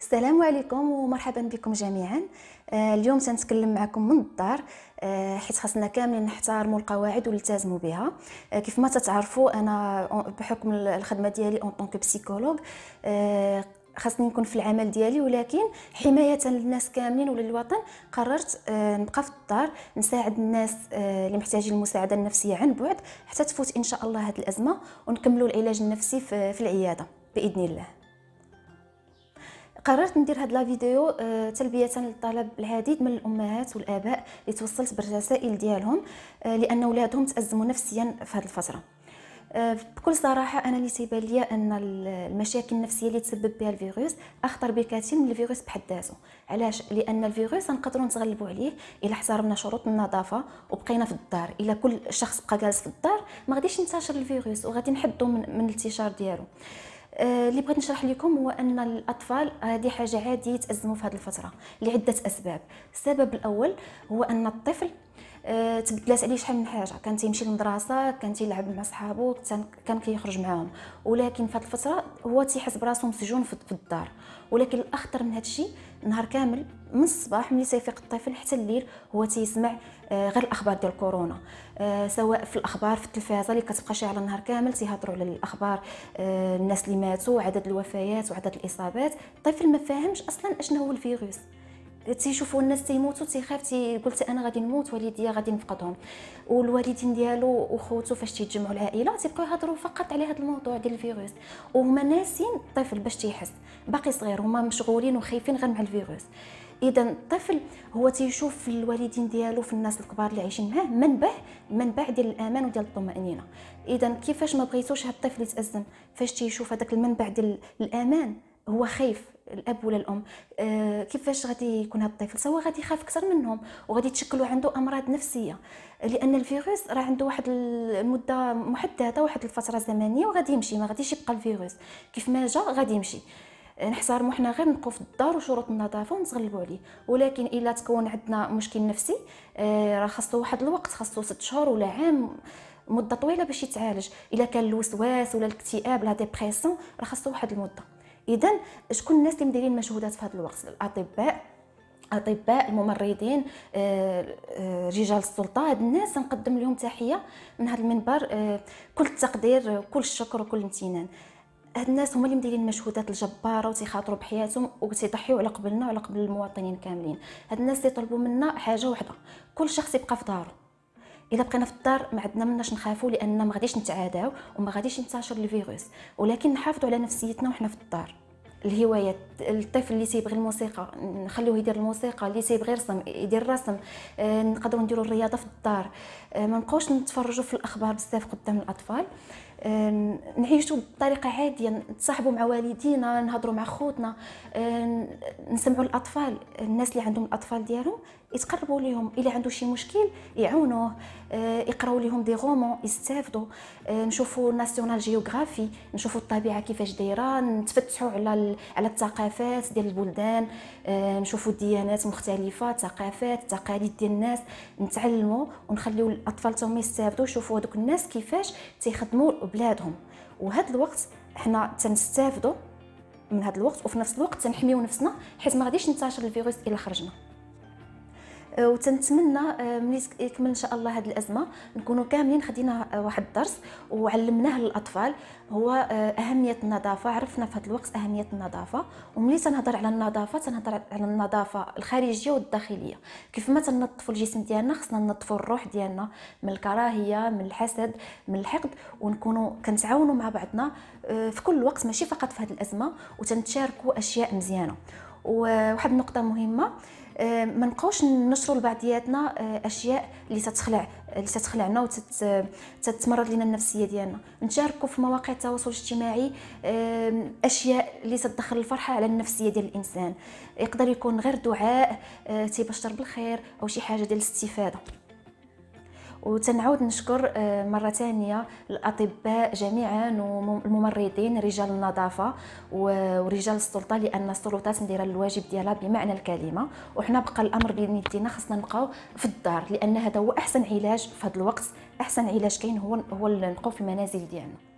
السلام عليكم ومرحبا بكم جميعا آه، اليوم سنتكلم معكم من الدار آه، حيت خاصنا كاملين نحترموا القواعد ونلتزموا بها آه، كيف ما تتعرفوا انا بحكم الخدمه ديالي اون طونك بسيكولوج خاصني نكون في العمل ديالي ولكن حمايه للناس كاملين وللوطن قررت آه، نبقى في الدار نساعد الناس آه، اللي محتاجين المساعده النفسيه عن بعد حتى تفوت ان شاء الله هذه الازمه ونكملوا العلاج النفسي في العياده باذن الله قررت ندير هاد لا فيديو آه، تلبيه للطلب العديد من الامهات والاباء اللي توصلت بالرسائل ديالهم لان ولادهم تازموا نفسيا في هاد الفتره آه، بكل صراحه انا اللي تيبان ليا ان المشاكل النفسيه اللي تسبب بها الفيروس اخطر بكثير من الفيروس بحد ذاته علاش لان الفيروس نقدروا نتغلبوا عليه الا احترمنا شروط النظافه وبقينا في الدار الا كل شخص بقى جالس في الدار ما غاديش ينتشر الفيروس وغادي نحدوا من, من الانتشار ديالو آه، اللي بغيت نشرح لكم هو ان الاطفال هذه حاجه عاديه يتازموا في هذه الفتره لعده اسباب السبب الاول هو ان الطفل آه، تبدلات عليه شحال من حاجه كان تيمشي للمدرسه كان تيلعب مع صحابو كان كيخرج معاهم ولكن في الفتره هو تيحس براسو مسجون في الدار ولكن الاخطر من هذا الشيء نهار كامل من الصباح ملي تيفيق الطفل حتى الليل هو تيسمع آه، غير الاخبار ديال كورونا آه، سواء في الاخبار في التلفازه اللي كتبقى شاعله النهار كامل تيهضروا على الاخبار الناس اللي ماتوا عدد الوفيات وعدد الاصابات الطفل ما فاهمش اصلا اشنو هو الفيروس تيشوفوا الناس تيموتوا تيخاف تيقول قلت انا غادي نموت والديا غادي نفقدهم والوالدين ديالو وخوتو فاش تيتجمعوا العائله تيبقاو يهضروا فقط على هذا الموضوع ديال الفيروس وهما ناسين الطفل باش تيحس باقي صغير هما مشغولين وخايفين غير مع الفيروس اذا الطفل هو تيشوف في الوالدين ديالو في الناس الكبار اللي عايشين معاه منبع منبع ديال الامان وديال الطمانينه اذا كيفاش ما بغيتوش هاد الطفل يتازم فاش تيشوف هذاك المنبع ديال الامان هو خايف الاب ولا الام أه كيفاش غادي يكون هذا الطفل سواء غادي يخاف اكثر منهم وغادي تشكلوا عنده امراض نفسيه لان الفيروس راه عنده واحد المده محدده واحد الفتره زمنيه وغادي يمشي ما غاديش يبقى الفيروس كيف ما جا غادي يمشي نحترمو حنا غير نبقاو في الدار وشروط النظافه ونتغلبوا عليه ولكن الا تكون عندنا مشكل نفسي آه، راه خاصو واحد الوقت خاصو 6 شهور ولا عام مده طويله باش يتعالج الا كان الوسواس ولا الاكتئاب لا ديبريسيون راه خاصو واحد المده اذا شكون الناس اللي مديرين المجهودات في هذا الوقت الاطباء اطباء الممرضين آه، آه، رجال السلطه هاد الناس نقدم لهم تحيه من هذا المنبر آه، كل التقدير كل الشكر وكل الامتنان هاد الناس هما اللي مديرين المجهودات الجباره وتيخاطروا بحياتهم وتيضحيو على قبلنا وعلى قبل المواطنين كاملين هاد الناس تيطلبوا منا حاجه واحده كل شخص يبقى في دارو الا بقينا في الدار ما عندنا مناش نخافوا لان ما غاديش نتعاداو وما غاديش ينتشر الفيروس ولكن نحافظوا على نفسيتنا وحنا في الدار الهوايات الطفل اللي تيبغي الموسيقى نخليوه يدير الموسيقى اللي تيبغي يرسم يدير الرسم آه، نقدروا نديروا الرياضه في الدار آه، ما نبقاوش نتفرجوا في الاخبار بزاف قدام الاطفال آه، نعيشوا بطريقه عاديه نتصاحبوا مع والدينا نهضروا مع خوتنا نسمعوا الاطفال الناس اللي عندهم الاطفال ديالهم يتقربوا ليهم الا عنده شي مشكل يعاونوه آه، يقراو ليهم دي غومون يستافدوا نشوفوا ناسيونال جيوغرافي نشوفوا الطبيعه كيفاش دايره نتفتحوا على على الثقافات ديال البلدان آه، نشوفوا ديانات مختلفه ثقافات تقاليد ديال الناس نتعلموا ونخليو الاطفال تاهم يستافدوا يشوفوا هذوك الناس كيفاش تيخدموا بلادهم وهذا الوقت حنا تنستافدوا من هذا الوقت وفي نفس الوقت تنحميو نفسنا حيت ما غاديش ننتشر الفيروس الا خرجنا آه، وتنتمنى آه، ملي يكمل ان شاء الله هذه الازمه نكونوا كاملين خدينا آه، واحد الدرس وعلمناه للاطفال هو اهميه النظافه عرفنا في هذا الوقت اهميه النظافه وملي تنهضر على النظافه تنهضر على النظافه الخارجيه والداخليه كيف ما تنظفوا الجسم ديالنا خصنا ننظفوا الروح ديالنا من الكراهيه من الحسد من الحقد ونكونوا كنتعاونوا مع بعضنا في كل وقت ماشي فقط في هذه الازمه وتنتشاركوا اشياء مزيانه وواحد النقطه مهمه آه، ما نبقاوش نشروا لبعضياتنا آه، اشياء اللي تتخلع اللي تتخلعنا وتتمرض لنا النفسيه ديالنا نشاركوا في مواقع التواصل الاجتماعي آه، اشياء اللي تدخل الفرحه على النفسيه ديال الانسان يقدر يكون غير دعاء تيبشر بالخير او شي حاجه ديال الاستفاده وتنعود نشكر آه، مره ثانيه الاطباء جميعا والممرضين رجال النظافه ورجال السلطه لان السلطات مديره الواجب ديالها بمعنى الكلمه وحنا بقى الامر بين يدينا خصنا نبقاو في الدار لان هذا هو احسن علاج في هذا الوقت احسن علاج كاين هو هو نبقاو في المنازل ديالنا